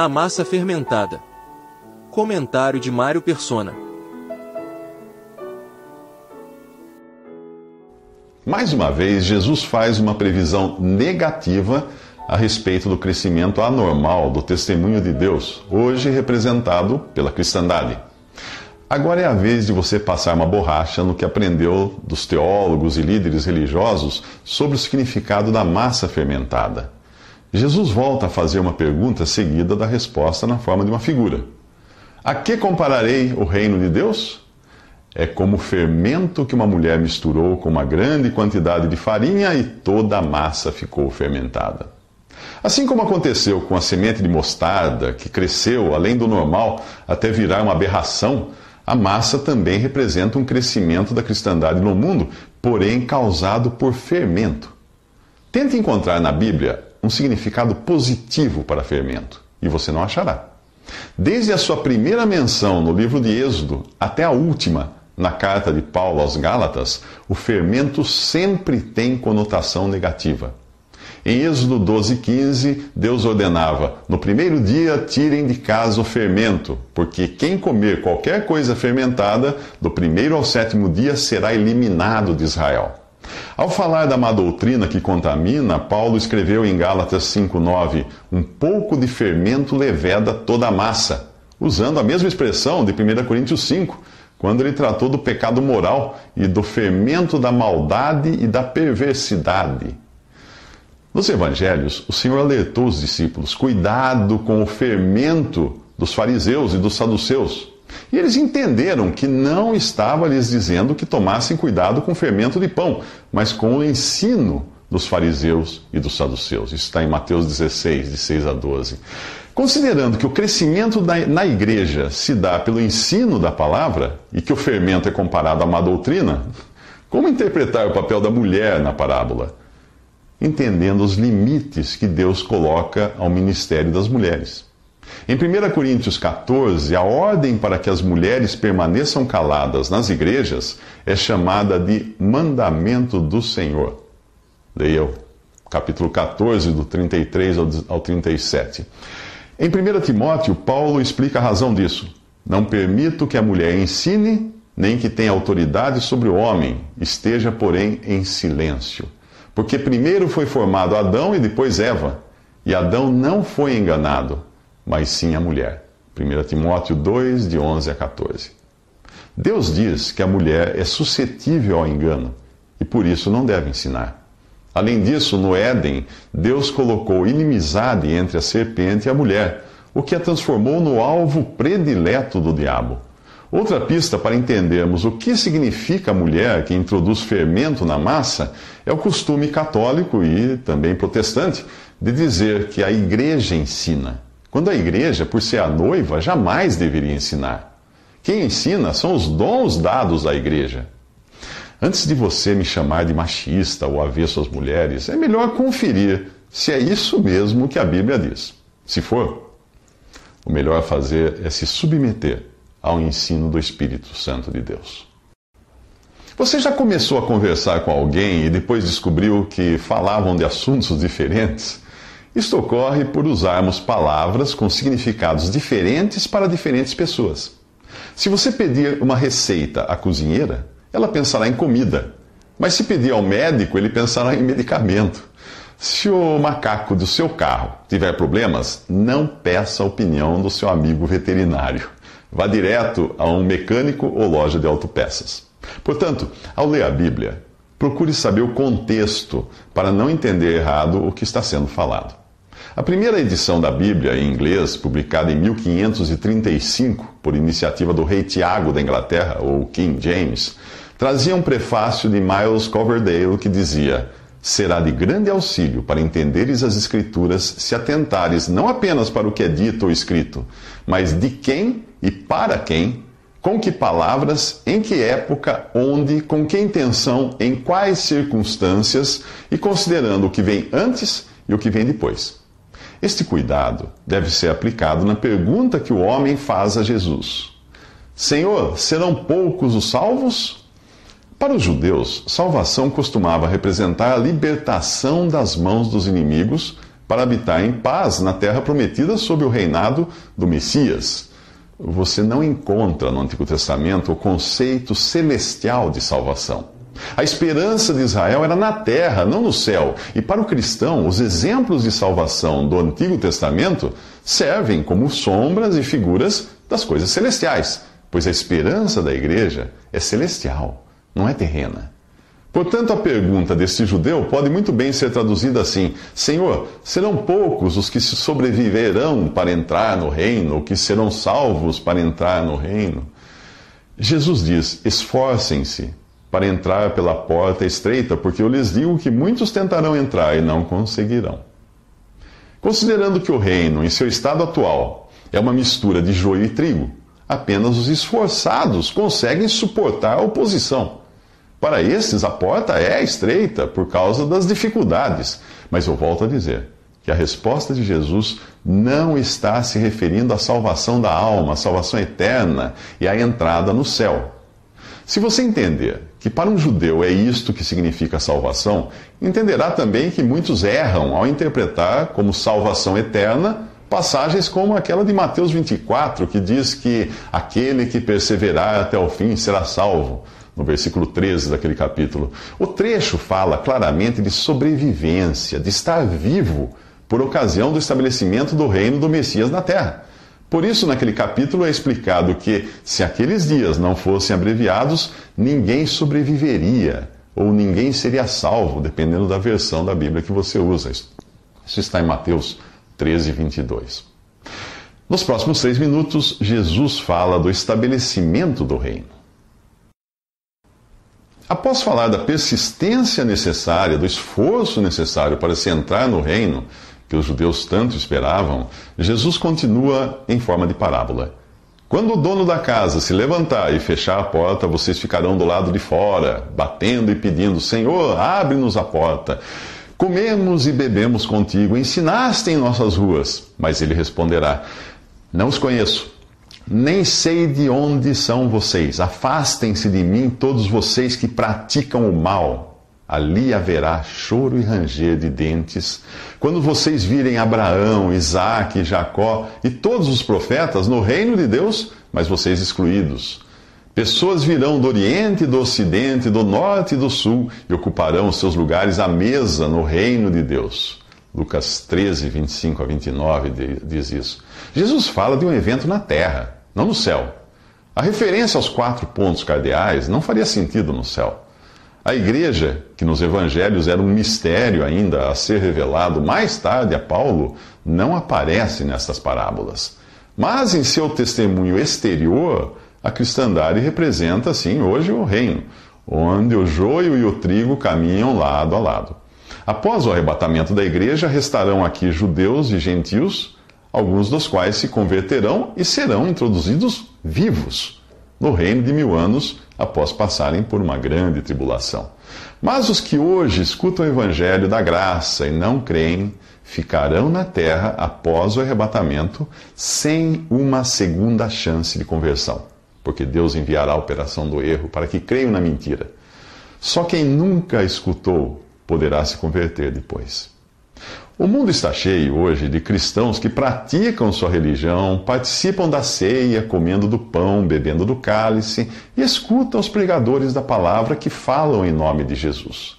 A massa fermentada. Comentário de Mário Persona. Mais uma vez, Jesus faz uma previsão negativa a respeito do crescimento anormal do testemunho de Deus, hoje representado pela cristandade. Agora é a vez de você passar uma borracha no que aprendeu dos teólogos e líderes religiosos sobre o significado da massa fermentada. Jesus volta a fazer uma pergunta seguida da resposta na forma de uma figura. A que compararei o reino de Deus? É como o fermento que uma mulher misturou com uma grande quantidade de farinha e toda a massa ficou fermentada. Assim como aconteceu com a semente de mostarda, que cresceu além do normal até virar uma aberração, a massa também representa um crescimento da cristandade no mundo, porém causado por fermento. Tente encontrar na Bíblia um significado positivo para fermento, e você não achará. Desde a sua primeira menção no livro de Êxodo até a última, na carta de Paulo aos Gálatas, o fermento sempre tem conotação negativa. Em Êxodo 12:15, Deus ordenava: No primeiro dia tirem de casa o fermento, porque quem comer qualquer coisa fermentada, do primeiro ao sétimo dia será eliminado de Israel. Ao falar da má doutrina que contamina, Paulo escreveu em Gálatas 5,9: Um pouco de fermento leveda toda a massa, usando a mesma expressão de 1 Coríntios 5, quando ele tratou do pecado moral e do fermento da maldade e da perversidade. Nos evangelhos, o Senhor alertou os discípulos: cuidado com o fermento dos fariseus e dos saduceus e eles entenderam que não estava lhes dizendo que tomassem cuidado com o fermento de pão, mas com o ensino dos fariseus e dos saduceus. Isso está em Mateus 16, de 6 a 12. Considerando que o crescimento na igreja se dá pelo ensino da palavra e que o fermento é comparado a uma doutrina, como interpretar o papel da mulher na parábola? Entendendo os limites que Deus coloca ao ministério das mulheres. Em 1 Coríntios 14, a ordem para que as mulheres permaneçam caladas nas igrejas é chamada de mandamento do Senhor. Leia o capítulo 14, do 33 ao 37. Em 1 Timóteo, Paulo explica a razão disso. Não permito que a mulher ensine, nem que tenha autoridade sobre o homem, esteja, porém, em silêncio. Porque primeiro foi formado Adão e depois Eva, e Adão não foi enganado mas sim a mulher. 1 Timóteo 2, de 11 a 14. Deus diz que a mulher é suscetível ao engano e por isso não deve ensinar. Além disso, no Éden, Deus colocou inimizade entre a serpente e a mulher, o que a transformou no alvo predileto do diabo. Outra pista para entendermos o que significa a mulher que introduz fermento na massa é o costume católico e também protestante de dizer que a igreja ensina quando a igreja, por ser a noiva, jamais deveria ensinar. Quem ensina são os dons dados à igreja. Antes de você me chamar de machista ou avesso às mulheres, é melhor conferir se é isso mesmo que a Bíblia diz. Se for, o melhor a fazer é se submeter ao ensino do Espírito Santo de Deus. Você já começou a conversar com alguém e depois descobriu que falavam de assuntos diferentes? Isto ocorre por usarmos palavras com significados diferentes para diferentes pessoas. Se você pedir uma receita à cozinheira, ela pensará em comida. Mas se pedir ao médico, ele pensará em medicamento. Se o macaco do seu carro tiver problemas, não peça a opinião do seu amigo veterinário. Vá direto a um mecânico ou loja de autopeças. Portanto, ao ler a Bíblia, Procure saber o contexto para não entender errado o que está sendo falado. A primeira edição da Bíblia em inglês, publicada em 1535 por iniciativa do rei Tiago da Inglaterra, ou King James, trazia um prefácio de Miles Coverdale que dizia: Será de grande auxílio para entenderes as Escrituras se atentares não apenas para o que é dito ou escrito, mas de quem e para quem com que palavras, em que época, onde, com que intenção, em quais circunstâncias e considerando o que vem antes e o que vem depois. Este cuidado deve ser aplicado na pergunta que o homem faz a Jesus: Senhor, serão poucos os salvos? Para os judeus, salvação costumava representar a libertação das mãos dos inimigos para habitar em paz na terra prometida sob o reinado do Messias você não encontra no Antigo Testamento o conceito celestial de salvação. A esperança de Israel era na terra, não no céu. E para o cristão, os exemplos de salvação do Antigo Testamento servem como sombras e figuras das coisas celestiais, pois a esperança da igreja é celestial, não é terrena. Portanto, a pergunta desse judeu pode muito bem ser traduzida assim: Senhor, serão poucos os que sobreviverão para entrar no reino, ou que serão salvos para entrar no reino? Jesus diz: Esforcem-se para entrar pela porta estreita, porque eu lhes digo que muitos tentarão entrar e não conseguirão. Considerando que o reino, em seu estado atual, é uma mistura de joio e trigo, apenas os esforçados conseguem suportar a oposição. Para esses a porta é estreita por causa das dificuldades. Mas eu volto a dizer que a resposta de Jesus não está se referindo à salvação da alma, à salvação eterna e à entrada no céu. Se você entender que para um judeu é isto que significa salvação, entenderá também que muitos erram ao interpretar como salvação eterna Passagens como aquela de Mateus 24, que diz que aquele que perseverar até o fim será salvo, no versículo 13 daquele capítulo. O trecho fala claramente de sobrevivência, de estar vivo por ocasião do estabelecimento do reino do Messias na terra. Por isso, naquele capítulo é explicado que, se aqueles dias não fossem abreviados, ninguém sobreviveria, ou ninguém seria salvo, dependendo da versão da Bíblia que você usa. Isso está em Mateus 13, 22. Nos próximos seis minutos, Jesus fala do estabelecimento do reino. Após falar da persistência necessária, do esforço necessário para se entrar no reino que os judeus tanto esperavam, Jesus continua em forma de parábola. Quando o dono da casa se levantar e fechar a porta, vocês ficarão do lado de fora, batendo e pedindo: Senhor, abre-nos a porta. Comemos e bebemos contigo, ensinaste em nossas ruas. Mas ele responderá: Não os conheço, nem sei de onde são vocês. Afastem-se de mim, todos vocês que praticam o mal. Ali haverá choro e ranger de dentes, quando vocês virem Abraão, Isaac, Jacó e todos os profetas no reino de Deus, mas vocês excluídos. Pessoas virão do Oriente, do Ocidente, do Norte e do Sul e ocuparão seus lugares à mesa no reino de Deus. Lucas 13, 25 a 29 diz isso. Jesus fala de um evento na terra, não no céu. A referência aos quatro pontos cardeais não faria sentido no céu. A igreja, que nos evangelhos era um mistério ainda a ser revelado mais tarde a Paulo, não aparece nessas parábolas. Mas em seu testemunho exterior, a cristandade representa, sim, hoje o reino, onde o joio e o trigo caminham lado a lado. Após o arrebatamento da igreja, restarão aqui judeus e gentios, alguns dos quais se converterão e serão introduzidos vivos no reino de mil anos após passarem por uma grande tribulação. Mas os que hoje escutam o evangelho da graça e não creem, ficarão na terra após o arrebatamento sem uma segunda chance de conversão porque Deus enviará a operação do erro para que creiam na mentira. Só quem nunca escutou poderá se converter depois. O mundo está cheio hoje de cristãos que praticam sua religião, participam da ceia, comendo do pão, bebendo do cálice e escutam os pregadores da palavra que falam em nome de Jesus.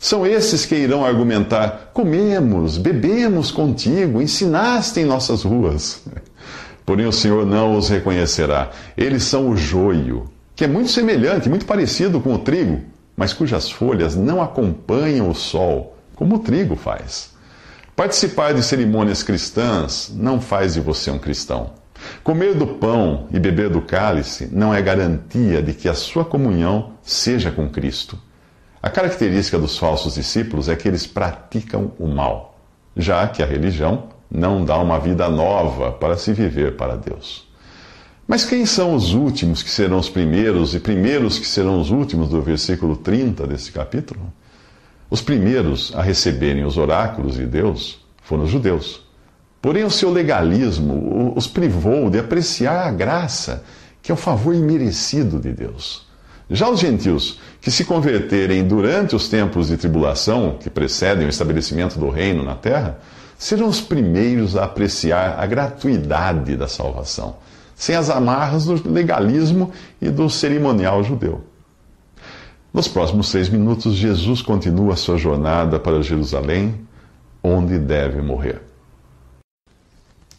São esses que irão argumentar: comemos, bebemos contigo, ensinaste em nossas ruas. Porém, o Senhor não os reconhecerá. Eles são o joio, que é muito semelhante, muito parecido com o trigo, mas cujas folhas não acompanham o sol, como o trigo faz. Participar de cerimônias cristãs não faz de você um cristão. Comer do pão e beber do cálice não é garantia de que a sua comunhão seja com Cristo. A característica dos falsos discípulos é que eles praticam o mal, já que a religião não dá uma vida nova para se viver para Deus. Mas quem são os últimos que serão os primeiros e primeiros que serão os últimos do versículo 30 desse capítulo? Os primeiros a receberem os oráculos de Deus foram os judeus. Porém, o seu legalismo os privou de apreciar a graça, que é o favor imerecido de Deus. Já os gentios, que se converterem durante os tempos de tribulação que precedem o estabelecimento do reino na terra, Sejam os primeiros a apreciar a gratuidade da salvação, sem as amarras do legalismo e do cerimonial judeu. Nos próximos seis minutos, Jesus continua sua jornada para Jerusalém, onde deve morrer.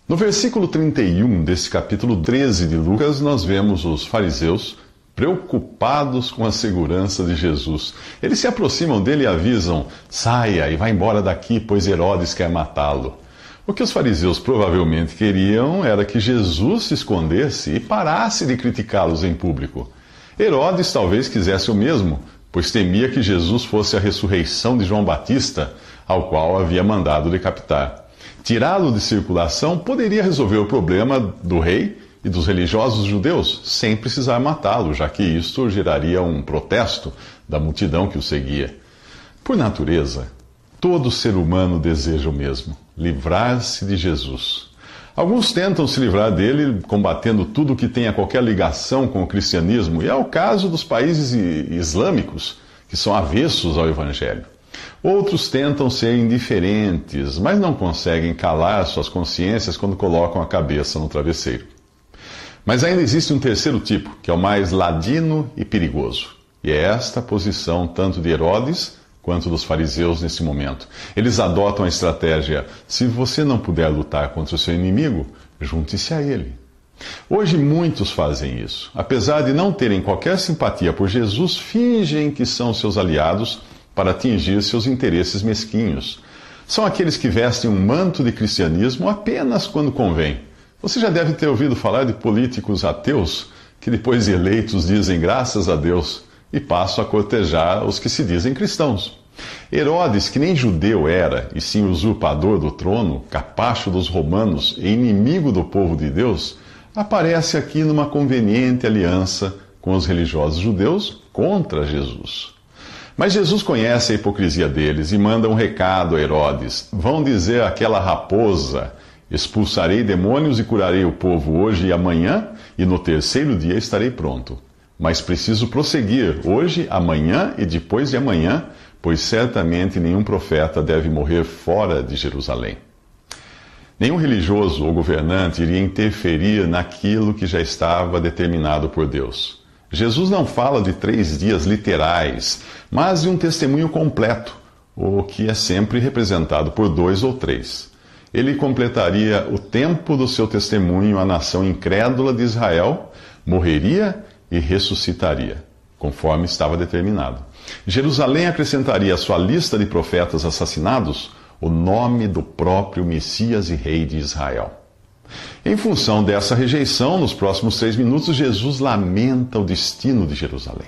No versículo 31 desse capítulo 13 de Lucas, nós vemos os fariseus preocupados com a segurança de Jesus. Eles se aproximam dele e avisam: saia e vá embora daqui, pois Herodes quer matá-lo. O que os fariseus provavelmente queriam era que Jesus se escondesse e parasse de criticá-los em público. Herodes talvez quisesse o mesmo, pois temia que Jesus fosse a ressurreição de João Batista, ao qual havia mandado decapitar. Tirá-lo de circulação poderia resolver o problema do rei e dos religiosos judeus, sem precisar matá-lo, já que isto geraria um protesto da multidão que o seguia. Por natureza, todo ser humano deseja o mesmo: livrar-se de Jesus. Alguns tentam se livrar dele combatendo tudo que tenha qualquer ligação com o cristianismo, e é o caso dos países islâmicos, que são avessos ao evangelho. Outros tentam ser indiferentes, mas não conseguem calar suas consciências quando colocam a cabeça no travesseiro. Mas ainda existe um terceiro tipo, que é o mais ladino e perigoso. E é esta a posição tanto de Herodes quanto dos fariseus nesse momento. Eles adotam a estratégia: se você não puder lutar contra o seu inimigo, junte-se a ele. Hoje muitos fazem isso. Apesar de não terem qualquer simpatia por Jesus, fingem que são seus aliados para atingir seus interesses mesquinhos. São aqueles que vestem um manto de cristianismo apenas quando convém você já deve ter ouvido falar de políticos ateus que, depois de eleitos, dizem graças a Deus e passam a cortejar os que se dizem cristãos. Herodes, que nem judeu era, e sim usurpador do trono, capacho dos romanos e inimigo do povo de Deus, aparece aqui numa conveniente aliança com os religiosos judeus contra Jesus. Mas Jesus conhece a hipocrisia deles e manda um recado a Herodes: vão dizer àquela raposa Expulsarei demônios e curarei o povo hoje e amanhã, e no terceiro dia estarei pronto. Mas preciso prosseguir hoje, amanhã e depois de amanhã, pois certamente nenhum profeta deve morrer fora de Jerusalém. Nenhum religioso ou governante iria interferir naquilo que já estava determinado por Deus. Jesus não fala de três dias literais, mas de um testemunho completo, o que é sempre representado por dois ou três ele completaria o tempo do seu testemunho à nação incrédula de Israel, morreria e ressuscitaria, conforme estava determinado. Jerusalém acrescentaria à sua lista de profetas assassinados o nome do próprio Messias e Rei de Israel. Em função dessa rejeição, nos próximos três minutos, Jesus lamenta o destino de Jerusalém.